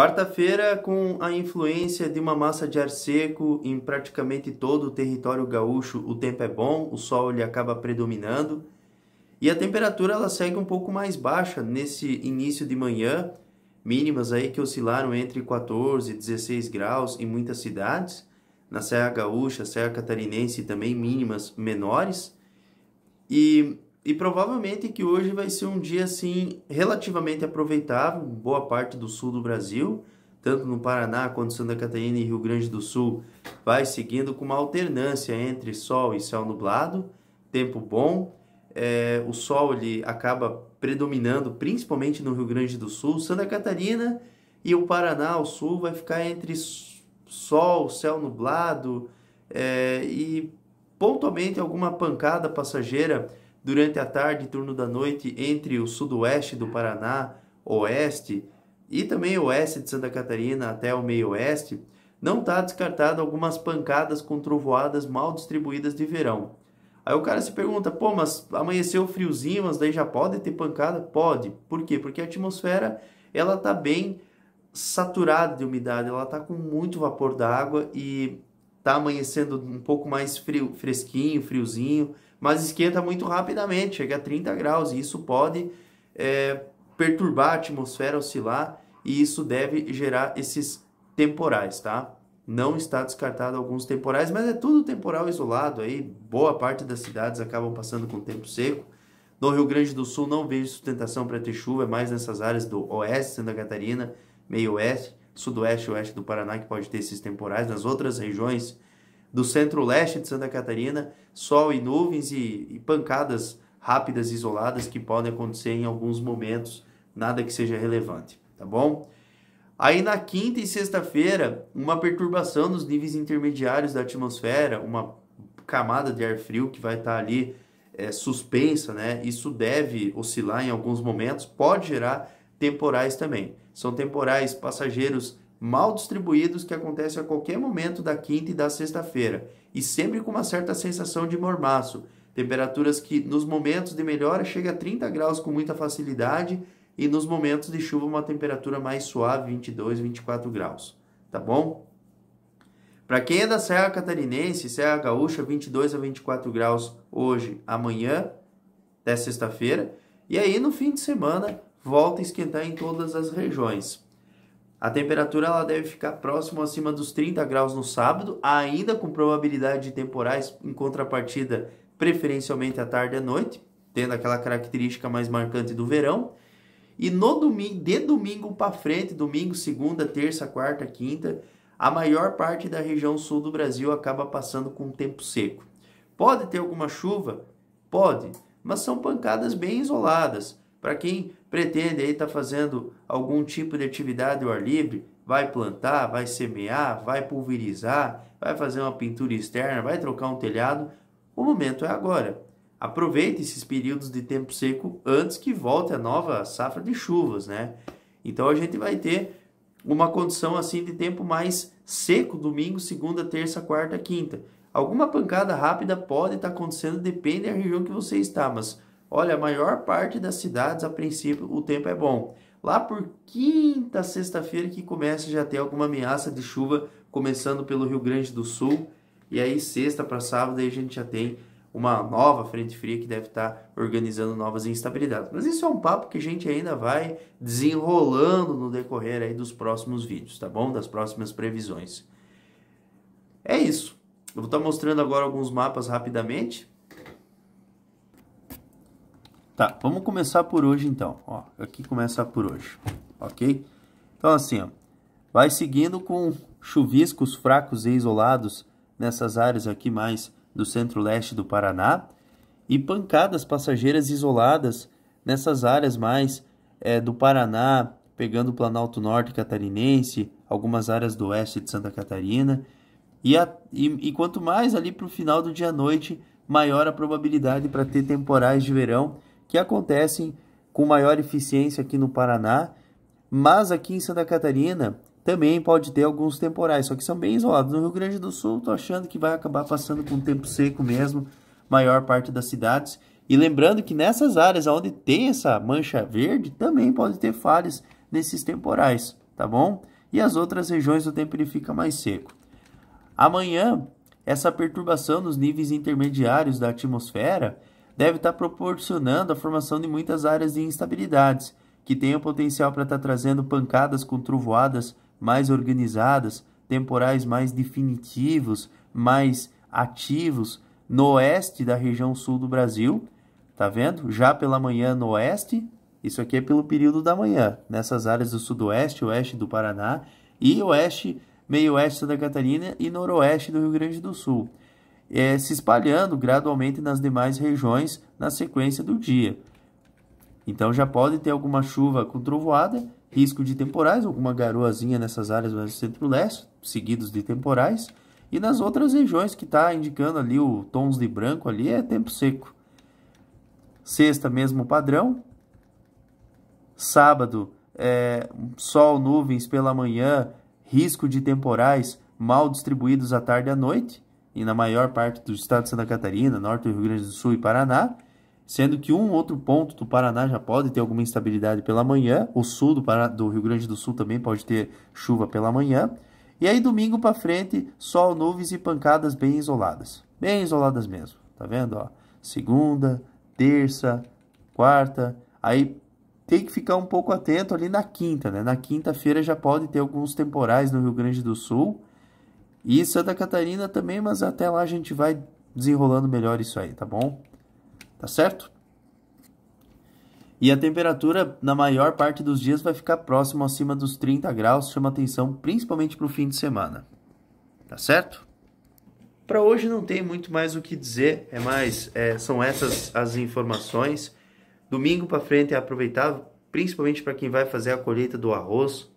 Quarta-feira, com a influência de uma massa de ar seco em praticamente todo o território gaúcho, o tempo é bom, o sol ele acaba predominando e a temperatura ela segue um pouco mais baixa nesse início de manhã, mínimas aí que oscilaram entre 14 e 16 graus em muitas cidades, na Serra Gaúcha, Serra Catarinense também mínimas menores. E e provavelmente que hoje vai ser um dia assim relativamente aproveitável, boa parte do sul do Brasil, tanto no Paraná quanto Santa Catarina e Rio Grande do Sul, vai seguindo com uma alternância entre sol e céu nublado, tempo bom. É, o sol ele acaba predominando, principalmente no Rio Grande do Sul, Santa Catarina e o Paraná, ao sul, vai ficar entre sol, céu nublado é, e pontualmente alguma pancada passageira Durante a tarde e turno da noite, entre o sudoeste do Paraná, oeste e também oeste de Santa Catarina até o meio-oeste, não está descartado algumas pancadas com trovoadas mal distribuídas de verão. Aí o cara se pergunta, pô, mas amanheceu friozinho, mas daí já pode ter pancada? Pode. Por quê? Porque a atmosfera ela está bem saturada de umidade, ela está com muito vapor d'água e está amanhecendo um pouco mais frio, fresquinho, friozinho mas esquenta muito rapidamente, chega a 30 graus, e isso pode é, perturbar a atmosfera oscilar, e isso deve gerar esses temporais, tá? Não está descartado alguns temporais, mas é tudo temporal isolado aí, boa parte das cidades acabam passando com tempo seco. No Rio Grande do Sul não vejo sustentação para ter chuva, é mais nessas áreas do oeste, Santa Catarina, meio oeste, sudoeste e oeste do Paraná que pode ter esses temporais. Nas outras regiões do centro-leste de Santa Catarina, sol e nuvens e, e, pancadas rápidas isoladas que podem acontecer em alguns momentos, nada que seja relevante, tá bom? Aí na quinta e sexta-feira, uma perturbação nos níveis intermediários da atmosfera, uma camada de ar frio que vai estar tá ali é, suspensa, né? Isso deve oscilar em alguns momentos, pode gerar temporais também. São temporais passageiros mal distribuídos que acontecem a qualquer momento da quinta e da sexta-feira, e sempre com uma certa sensação de mormaço. Temperaturas que nos momentos de melhora chega a 30 graus com muita facilidade e nos momentos de chuva uma temperatura mais suave, 22, 24 graus, tá bom? Para quem é da Serra Catarinense, Serra Gaúcha, 22 a 24 graus hoje, amanhã, até sexta-feira. E aí no fim de semana volta a esquentar em todas as regiões. A temperatura ela deve ficar próximo acima dos 30 graus no sábado, ainda com probabilidade de temporais em contrapartida, preferencialmente à tarde e à noite, tendo aquela característica mais marcante do verão. E no domingo, de domingo para frente, domingo, segunda, terça, quarta, quinta, a maior parte da região sul do Brasil acaba passando com tempo seco. Pode ter alguma chuva? Pode, mas são pancadas bem isoladas. Para quem pretende aí estar tá fazendo algum tipo de atividade ao ar livre, vai plantar, vai semear, vai pulverizar, vai fazer uma pintura externa, vai trocar um telhado, o momento é agora. Aproveite esses períodos de tempo seco antes que volte a nova safra de chuvas, né? Então a gente vai ter uma condição assim de tempo mais seco domingo, segunda, terça, quarta, quinta. Alguma pancada rápida pode estar tá acontecendo, depende da região que você está, mas Olha, a maior parte das cidades, a princípio, o tempo é bom. Lá por quinta, sexta-feira, que começa já ter alguma ameaça de chuva, começando pelo Rio Grande do Sul. E aí, sexta para sábado, aí a gente já tem uma nova frente fria que deve estar tá organizando novas instabilidades. Mas isso é um papo que a gente ainda vai desenrolando no decorrer aí dos próximos vídeos, tá bom? Das próximas previsões. É isso. Eu vou estar tá mostrando agora alguns mapas rapidamente Tá, vamos começar por hoje então. Ó, aqui começa por hoje, ok? Então assim, ó, vai seguindo com chuviscos fracos e isolados nessas áreas aqui mais do centro-leste do Paraná e pancadas passageiras isoladas nessas áreas mais é, do Paraná, pegando o Planalto Norte Catarinense, algumas áreas do oeste de Santa Catarina. E, a, e, e quanto mais ali para o final do dia à noite, maior a probabilidade para ter temporais de verão que acontecem com maior eficiência aqui no Paraná, mas aqui em Santa Catarina também pode ter alguns temporais, só que são bem isolados. No Rio Grande do Sul, estou achando que vai acabar passando com tempo seco mesmo, maior parte das cidades. E lembrando que nessas áreas onde tem essa mancha verde, também pode ter falhas nesses temporais, tá bom? E as outras regiões o tempo ele fica mais seco. Amanhã, essa perturbação nos níveis intermediários da atmosfera deve estar proporcionando a formação de muitas áreas de instabilidades, que têm o potencial para estar trazendo pancadas com trovoadas mais organizadas, temporais mais definitivos, mais ativos no oeste da região sul do Brasil, tá vendo? Já pela manhã no oeste, isso aqui é pelo período da manhã, nessas áreas do sudoeste, oeste do Paraná e oeste, meio oeste da Catarina e noroeste do Rio Grande do Sul é, se espalhando gradualmente nas demais regiões na sequência do dia. Então já pode ter alguma chuva com trovoada, risco de temporais, alguma garoazinha nessas áreas do centro-leste, seguidos de temporais. E nas outras regiões que está indicando ali o tons de branco ali é tempo seco. Sexta, mesmo padrão. Sábado, é, sol, nuvens pela manhã, risco de temporais mal distribuídos à tarde e à noite e na maior parte do estado de Santa Catarina, norte do Rio Grande do Sul e Paraná, sendo que um outro ponto do Paraná já pode ter alguma instabilidade pela manhã, o sul do, Paraná, do Rio Grande do Sul também pode ter chuva pela manhã, e aí domingo para frente, sol, nuvens e pancadas bem isoladas, bem isoladas mesmo, tá vendo? Ó, segunda, terça, quarta, aí tem que ficar um pouco atento ali na quinta, né? Na quinta-feira já pode ter alguns temporais no Rio Grande do Sul, e Santa Catarina também, mas até lá a gente vai desenrolando melhor isso aí, tá bom? Tá certo? E a temperatura na maior parte dos dias vai ficar próximo acima dos 30 graus, chama atenção principalmente para o fim de semana. Tá certo? Para hoje não tem muito mais o que dizer, é mais é, são essas as informações. Domingo para frente é aproveitar, principalmente para quem vai fazer a colheita do arroz,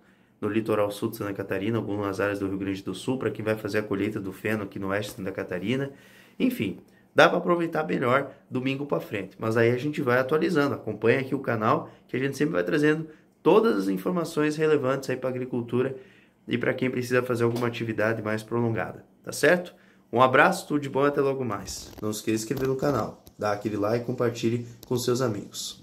no litoral sul de Santa Catarina, algumas áreas do Rio Grande do Sul, para quem vai fazer a colheita do feno aqui no oeste de Santa Catarina. Enfim, dá para aproveitar melhor domingo para frente. Mas aí a gente vai atualizando, acompanha aqui o canal, que a gente sempre vai trazendo todas as informações relevantes aí para agricultura e para quem precisa fazer alguma atividade mais prolongada, tá certo? Um abraço, tudo de bom até logo mais. Não se esqueça de inscrever no canal, dá aquele like e compartilhe com seus amigos.